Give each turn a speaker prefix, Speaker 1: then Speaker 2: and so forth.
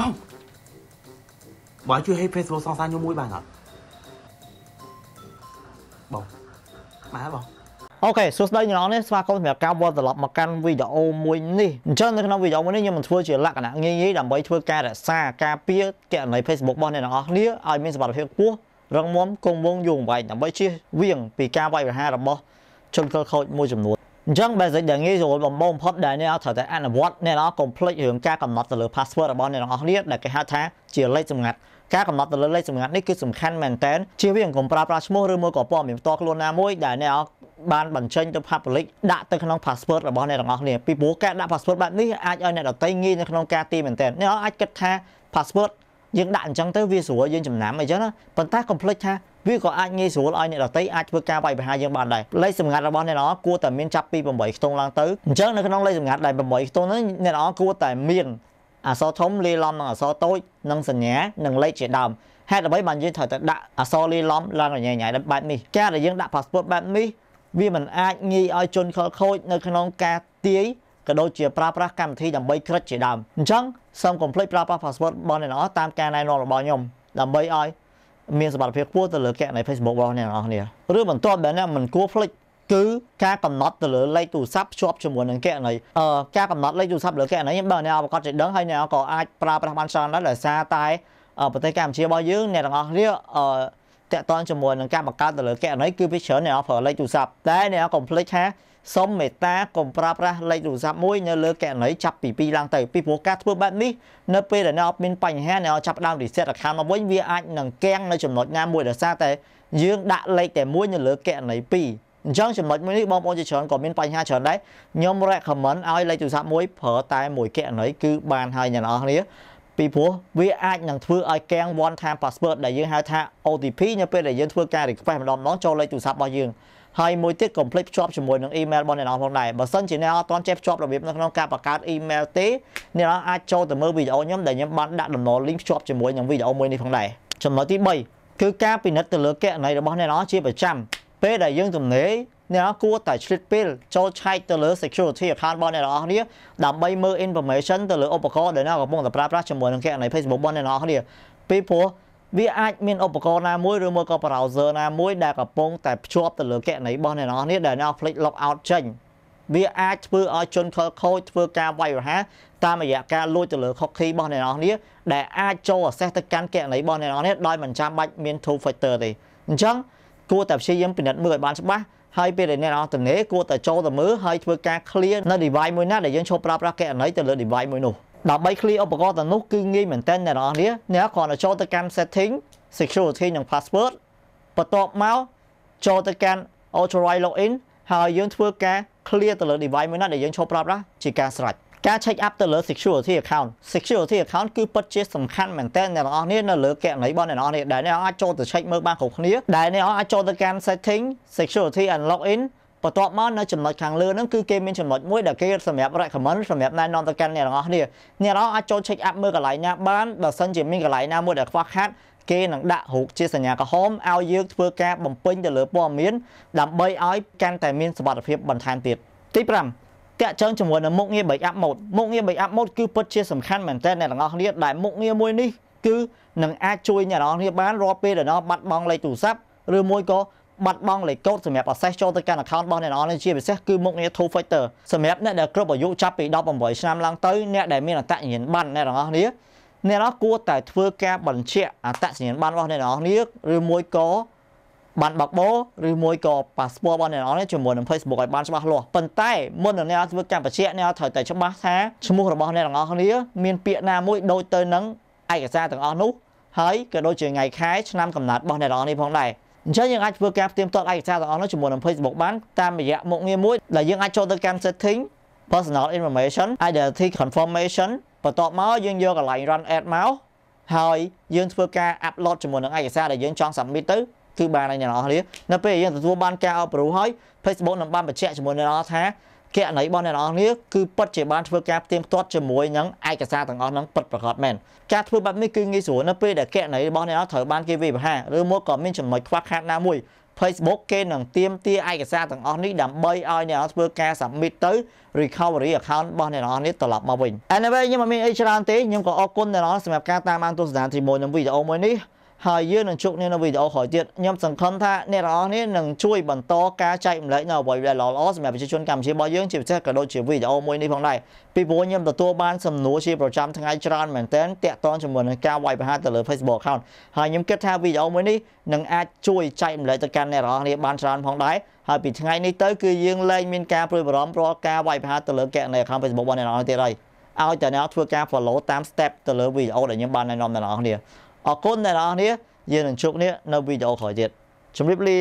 Speaker 1: បងបងជួយឲ្យ Facebook សងសាខ្ញុំមួយបានអត់បងមកបងអូខេសួស្តីអ្នកនរនេះស្វាគមន៍សម្រាប់ការវត្តត្រឡប់មកកាន់វីដេអូមួយនេះអញ្ចឹងនៅក្នុងវីដេអូមួយនេះខ្ញុំនឹងធ្វើជាលក្ខណៈងាយងាយដើម្បីធ្វើការរក្សាការពារគណនី Facebook របស់អ្នកទាំងអស់គ្នាឲ្យមានសុវត្ថិភាពខ្ពស់រឹងមាំគង់វង្សយូរអង្វែងដើម្បីជៀសវាងពីការវាយប្រហាររបស់ជនខិលខូចមួយចំនួនអញ្ចឹង basic ដែលងាយស្រួលបំបំផុតដែលអ្នកត្រូវតែអនុវត្តអ្នកកុំភ្លេចរឿងការកំណត់ទៅលើ password របស់អ្នកទាំងអស់គ្នាដែលគេហៅថាជាលេខសម្ងាត់ការកំណត់ទៅលើលេខសម្ងាត់នេះគឺសំខាន់មែនតើជាវាកុំប្រើប្រាស់ឈ្មោះឬមួយក៏ព័ត៌មានផ្ទាល់ខ្លួនណាមួយដែលអ្នកបានបញ្ចេញទៅ public ដាក់ទៅក្នុង password របស់អ្នកទាំងអស់គ្នាពីព្រោះការដាក់ password បែបនេះអាចឲ្យអ្នកដទៃងាយនៅក្នុងការទាមែនតើអ្នកអាចគិតថា password យើងដាក់អញ្ចឹងទៅវាស្រួលយើងចំណាំអីចឹងណាប៉ុន្តែកុំភ្លេចថាវាក៏អាចងាយស្រួលឲ្យអ្នកដទៃអាចធ្វើការវាយប្រហារយើងបានដែរលេខសម្ងាត់របស់អ្នកនរ គួរតែមានចាប់ពី8ខ្ទង់ឡើងទៅអញ្ចឹងនៅក្នុងលេខសម្ងាត់ដែល8ខ្ទង់ហ្នឹងអ្នកនរគួរតែមានអក្សរធំលាយឡំនឹងអក្សរតូច និងសញ្ញានិងលេខជាដើមហេតុអ្វីបានយើងត្រូវតែដាក់អក្សរលាយឡំឡើងញ៉ៃញ៉ៃបែបនេះការដែលយើងដាក់ passport បែបនេះវាមិនអាចងាយឲ្យជនខលខូចនៅក្នុងការទាយក៏ដូចជាប្រើប្រាស់កម្មវិធីដើម្បីក្រិតជាដើមអញ្ចឹងសូមកុំភ្លេចប្រើប្រាស់ passport របស់អ្នកនរតាមការណែនាំរបស់ខ្ញុំដើម្បីឲ្យមានសមត្ថភាពខ្ពស់ទៅលើគណនី Facebook របស់អ្នកនរគ្នាឬបន្ទាប់ដែលអ្នកមិនគួរភ្លេចគឺ ការកំណត់ទៅលើលេខទូរស័ព្ទភ្ជាប់ជាមួយនឹងគណនីអឺការកំណត់លេខទូរស័ព្ទលើគណនីបើអ្នកប្រកាសចេះដឹងហើយអ្នកក៏អាចប្រើប្រាស់បានច្រើនដែរដោយសារតែប្រទេសកម្ពុជារបស់យើងអ្នកទាំងអស់គ្នាអឺតកតងជាមួយនឹងការបង្កើតទៅលើគណនីគឺវាច្រើនអ្នកប្រើលេខទូរស័ព្ទតែអ្នកកុំភ្លេចថាសូមមេត្តាកុំប្រើប្រាស់លេខទូរស័ព្ទមួយនៅលើកណីចាប់ពី2ឡើងទៅពីព្រោះការធ្វើបែបនេះនៅពេលដែលអ្នកអត់មានបញ្ហាអ្នកអត់ចាប់ដើម reset account មកវិញវាអាចនឹងកាំងនៅចំណុចណាមួយដោយសារតែយើងដាក់លេខតែមួយនៅលើកណី2អញ្ចឹងចំណុចមួយនេះបងប្អូនជាច្រើនក៏មានបញ្ហាច្រើនដែរខ្ញុំ recommend ឲ្យលេខទូរស័ព្ទមួយប្រើតែមួយកណីគឺបានហើយអ្នកនរគ្នាពីព្រោះវាអាចនឹងធ្វើឲ្យកាំង one time password ដែលយើងហៅថា OTP នៅពេលដែលយើងធ្វើការ request ម្ដងម្ដងចូលលេខទូរស័ព្ទរបស់យើងហើយមួយទៀតកុំភ្លេចភ្ជាប់ជាមួយនឹង email របស់អ្នកនរផងដែរបើសិនជាអ្នកនរអត់ទាន់ចេះភ្ជាប់របៀបនៅក្នុងការបង្កើត email ទេអ្នកនរអាចចូលទៅមើលវីដេអូខ្ញុំដែលខ្ញុំបានដាក់ដំណល link ភ្ជាប់ជាមួយនឹងវីដេអូមួយនេះផងដែរចំណុចទី3គឺការពិនិត្យទៅលើគណនីរបស់អ្នកនរ ជាប្រចាំពេលដែលយើងទំនេរអ្នកគួរតែឆ្លៀតពេលចូលឆែកទៅលើ security account របស់អ្នកនរគ្នាដើម្បីមើល information ទៅលើឧបករណ៍ដែលអ្នកកំពុងតែប្រើប្រាស់ជាមួយនឹងគណនី Facebook របស់អ្នកនរគ្នាពីព្រោះវាអាចមានឧបករណ៍ណាមួយឬមួយក៏ browser ណាមួយដែលកំពុងតែភ្ជាប់ទៅលើកណីរបស់អ្នកនរនេះដែលអ្នកផ្លេច log out ចេញវាអាចធ្វើឲ្យជនខលខូចធ្វើការវាយប្រហារតាមរយៈការលួចទៅលើ cookie របស់អ្នកនរនេះដែលអាចចូល access ទៅកាន់កណីរបស់អ្នកនរនេះដោយមិនចាំបាច់មាន two factor ទេអញ្ចឹងគួរតែព្យាយាមពិនិត្យមើលឲ្យបានច្បាស់ហើយពេលដែលអ្នកនរទំនេរគួរតែចូលទៅមើលហើយធ្វើការ clear នៅ device មួយណាដែលយើងឈប់ប្រើប្រាស់កណីទៅលើ device មួយនោះ។ដើម្បី clear ឧបករណ៍ទាំងនោះគឺងាយមែនតើអ្នកនរនេះអ្នកគ្រាន់តែចូលទៅកាន់ setting security និង password បន្ទាប់មកចូលទៅកាន់ authorized login ហើយយើងធ្វើការ clear ទៅលើ device មួយណាដែលយើងឈប់ប្រាប់ណាជាការស្រេចការ check up ទៅលើ security account security account គឺពិតជាសំខាន់មែនតើអ្នកនរនេះនៅលើកណីរបស់អ្នកនរនេះដែលអ្នកអាចចូលទៅ check មើលបានគ្រប់គ្នា ដែលអ្នកអាចចូលទៅកាន់ setting security and login បន្ទាប់មកនៅចំណុចខាងលើហ្នឹងគឺគេមានចំណុចមួយដែលគេសម្រាប់ recommend សម្រាប់ណែនាំទៅកាន់អ្នកទាំងអស់គ្នាអ្នកទាំងអស់អាចចូល check up មើលកន្លែងណាបានបើសិនជាមានកន្លែងណាមួយដែលខ្វះខាត គេនឹងដាក់រូបជាសញ្ញាក្រហមឲ្យយើងធ្វើការបំពេញទៅលើព័ត៌មាន ដើម្បីឲ្យកាន់តែមានសុវត្ថិភាពបន្ថែមទៀតទី5តាក់ចងជាមួយនឹងមុខងារ backup mode មុខងារ backup mode គឺពិតជាសំខាន់មែនទែនអ្នកទាំងអស់គ្នាដែលមុខងារមួយនេះគឺនឹងអាចជួយអ្នកទាំងអស់គ្នាបានរាល់ពេលដែលបាត់បង់លេខទូរស័ព្ទឬមួយក៏បាត់បង់លេខកូដសម្រាប់ access ចូលទៅកាន់ account របស់អ្នកនរនេះជាពិសេសគឺមុខងារ True Factor សម្រាប់អ្នកដែលគ្រប់អាយុចាប់ពី18ឆ្នាំឡើងទៅអ្នកដែលមានអត្តញ្ញាណប័ណ្ណអ្នកនរនេះអ្នកនរគួរតែធ្វើការបញ្ជាក់អត្តញ្ញាណប័ណ្ណរបស់អ្នកនរនេះឬមួយក៏បានបាក់បោឬមួយក៏ passport របស់អ្នកនរនេះជាមួយនឹង Facebook ឲ្យបានច្បាស់លាស់ប៉ុន្តែមុននឹងអ្នកធ្វើការបញ្ជាក់អ្នកត្រូវតែច្បាស់ថាឈ្មោះរបស់អ្នកនរគ្នាមានពាក្យណាមួយដូចទៅនឹងឯកសារទាំងអស់នោះហើយក៏ដូចជាថ្ងៃខែឆ្នាំកំណើតរបស់អ្នកនរនេះផងដែរអញ្ចឹងយើងអាចធ្វើការផ្ទៀងផ្ទាត់ឯកសារទាំងអស់នោះជាមួយនឹង Facebook បានតាមរយៈមុខងារមួយដែលយើងអាចចូលទៅកាន់ setting personal information identity confirmation បន្ទាប់មកយើងយកកន្លែង run ad មកហើយយើងធ្វើការ upload ជាមួយនឹងឯកសារដែលយើងចង់ submit ទៅគឺបានហើយអ្នកនរអស់គ្នានៅពេលយើងទទួលបានការអប់រំហើយ Facebook នឹងបានបញ្ជាក់ជាមួយអ្នកនរថាគណនីរបស់អ្នកនរនេះគឺពិតជាបានធ្វើការផ្ទៀងផ្ទាត់ជាមួយនឹងឯកសារទាំងអស់ហ្នឹងពិតប្រាកដមែនការធ្វើបែបនេះគឺងាយស្រួលនៅពេលដែលគណនីរបស់អ្នកនរត្រូវបានគេវាយប្រហារឬមកក៏មានចំណុចខ្វះខាតណាមួយ Facebook គេនឹងទាមទារឯកសារទាំងអស់នេះដើម្បីឲ្យអ្នកនរធ្វើការ submit ទៅ recovery account របស់អ្នកនរនេះត្រឡប់មកវិញ Anyway ខ្ញុំមិនមានអីច្រើនទេខ្ញុំក៏អរគុណអ្នកនរសម្រាប់ការតាមដានទស្សនាទីមួយនឹងវីដេអូមួយនេះហើយយើងនឹងជួបគ្នានៅវីដេអូក្រោយទៀតខ្ញុំសង្ឃឹមថាអ្នកទាំងអស់គ្នានឹងជួយបន្តការចែករំលែកនៅអ្វីដែលល្អៗសម្រាប់ប្រជាជនកម្ពុជារបស់យើងជាពិសេសក៏ដូចជាវីដេអូមួយនេះផងដែរពីព្រោះខ្ញុំទទួលបានសំណួរជាប្រចាំថ្ងៃច្រើនមែនទែនតាក់ទងជាមួយនឹងការវាយប្រហារទៅលើ Facebook account ហើយខ្ញុំគិតថាវីដេអូមួយនេះនឹងអាចជួយចែករំលែកទៅកាន់អ្នកទាំងអស់គ្នាបានច្រើនផងដែរហើយពីថ្ងៃនេះទៅគឺយើងលែងមានការព្រួយបារម្ភរាល់ការវាយប្រហារទៅលើកណែ account Facebook របស់អ្នកទាំងអស់គ្នាទៀតហើយឲ្យតែអ្នកធ្វើការ follow តាម step ទៅលើវីដេអូដែលខ្ញុំបានណែនាំដល់អ្នកនរគ្នាអរគុណអ្នកនរគ្នាយើងនឹងជួបគ្នានៅវីដេអូក្រោយទៀតជម្រាបលា